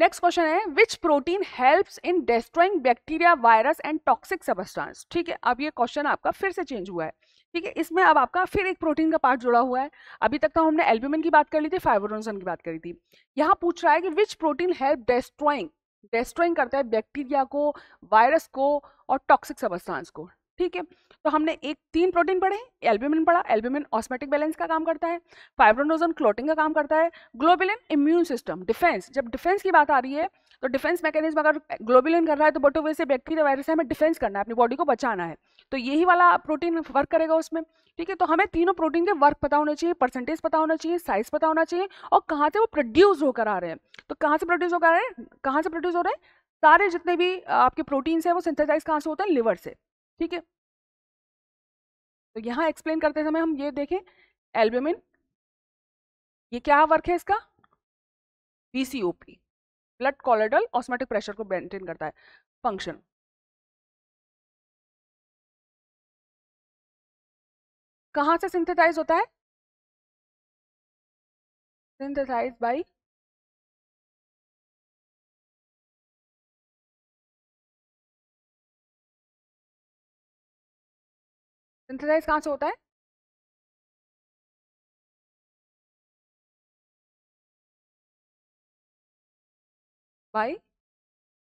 next question है which protein helps in destroying bacteria virus and toxic substance ठीक है अब ये क्वेश्चन आपका फिर से चेंज हुआ है ठीक है इसमें अब आपका फिर एक प्रोटीन का पार्ट जुड़ा हुआ है अभी तक तो हमने एल्ब्यूमिन की बात कर ली थी फाइब्रोनसन की बात करी थी यहाँ पूछ रहा है कि विच प्रोटीन हेल्प डेस्ट्रॉइंग डेस्ट्रॉइंग करता है बैक्टीरिया को वायरस को और टॉक्सिक सबस्टांस को ठीक है तो हमने एक तीन प्रोटीन पढ़े एल्ब्यूमिन पढ़ा एल्ब्यूमिन ऑस्मेटिक बैलेंस का काम करता है फाइब्रोनोजन क्लोटिंग का काम करता है ग्लोबुलिन इम्यून सिस्टम डिफेंस जब डिफेंस की बात आ रही है तो डिफेंस मैकेनिज्म अगर ग्लोबुलिन कर रहा है तो बटो वैसे बैक्टीरिया वायरस से हमें डिफेंस करना है अपनी बॉडी को बचाना है तो यही वाला प्रोटीन वर्क करेगा उसमें ठीक है तो हमें तीनों प्रोटीन के वर्क पता होना चाहिए परसेंटेज पता होना चाहिए साइज पता होना चाहिए और कहाँ से वो प्रोड्यूस होकर आ रहे हैं तो कहाँ से प्रोड्यूस होकर आ रहे हैं कहाँ से प्रोड्यूस हो रहे हैं सारे जितने भी आपके प्रोटीन्स हैं वो सिंथेसाइज कहाँ से होते हैं लिवर से ठीक है तो यहाँ एक्सप्लेन करते समय हम ये देखें एल्ब्यूमिन ये क्या वर्क है इसका BCOP blood colloidal osmotic pressure को मेंटेन करता है फंक्शन कहाँ से सिंथेटाइज होता है सिंथेसाइज बाई सिंथेसाइज कहाँ से होता है बाय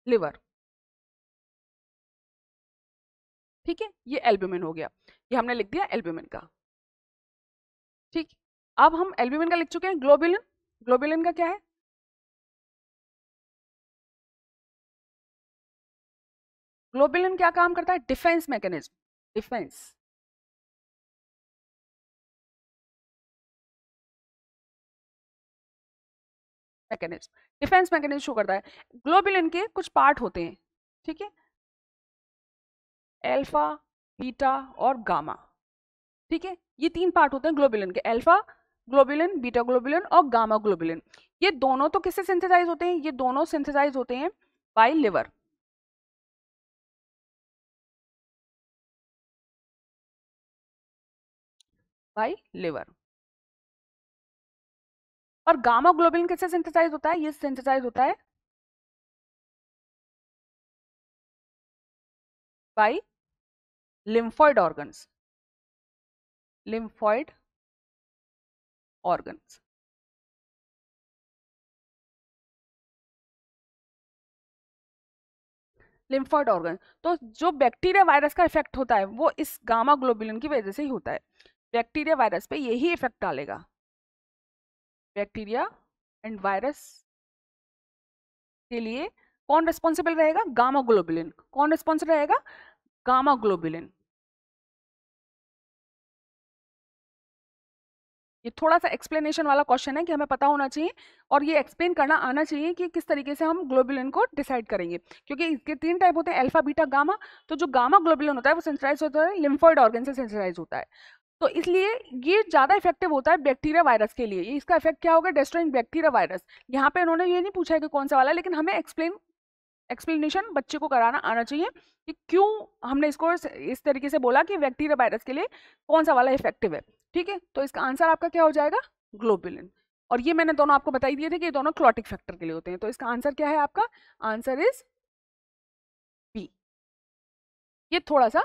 लिवर ठीक है ये एल्ब्यूमिन हो गया ये हमने लिख दिया एल्ब्यूमिन का ठीक अब हम एल्ब्यूमिन का लिख चुके हैं ग्लोबुलिन ग्लोबुलिन का क्या है ग्लोबुलिन क्या काम करता है defence mechanism defence mechanism defence mechanism show करता है ग्लोबिन इनके कुछ पार्ट होते हैं ठीक है एल्फा बीटा और गामा ठीक है ये तीन पार्ट होते हैं ग्लोबिलिन के एल्फा ग्लोबिलिन बीटा ग्लोबिलिन और गामा ग्लोबिलिन ये दोनों तो किससे सिंथेसाइज होते हैं ये दोनों सिंथेसाइज होते हैं बाय लिवर बाय लिवर और गामा ग्लोबिन किससे सिंथेसाइज होता है ये सिंथेसाइज होता है by lymphoid organs lymphoid organs lymphoid organ तो जो बैक्टीरिया वायरस का इफेक्ट होता है वो इस गामा ग्लोबुलिन की वजह से ही होता है बैक्टीरिया वायरस पे यही इफेक्ट डालेगा बैक्टीरिया एंड वायरस के लिए कौन रिस्पॉन्सिबल रहेगा गामा ग्लोबुलिन कौन रिस्पॉन्सिबल रहेगा गामा ग्लोबुलिन ये थोड़ा सा एक्सप्लेनेशन वाला क्वेश्चन है कि हमें पता होना चाहिए और ये एक्सप्लेन करना आना चाहिए कि किस तरीके से हम ग्लोबुलिन को डिसाइड करेंगे क्योंकि इसके तीन टाइप होते हैं अल्फा बीटा गामा तो जो गामा ग्लोबुलिन होता है वो सेंसिटाइज होता है लिम्फोइड ऑर्गन से सेंसिटाइज होता है तो इसलिए ये ज़्यादा इफेक्टिव होता है बैक्टीरिया वायरस के लिए इसका इफेक्ट क्या होगा डेस्ट्रॉइंग बैक्टीरिया वायरस यहाँ पे उन्होंने ये नहीं पूछा है कि कौन सा वाला लेकिन हमें एक्सप्लेन एक्सप्लेनेशन बच्चे को कराना आना चाहिए कि क्यों हमने इसको इस तरीके से बोला कि बैक्टीरिया वायरस के लिए कौन सा वाला इफेक्टिव है ठीक है तो इसका आंसर आपका क्या हो जाएगा ग्लोबुलिन और ये मैंने दोनों आपको बताई दिए थे कि ये दोनों क्लॉटिक फैक्टर के लिए होते हैं तो इसका आंसर क्या है आपका आंसर इज बी ये थोड़ा सा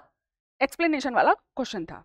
एक्सप्लेनेशन वाला क्वेश्चन था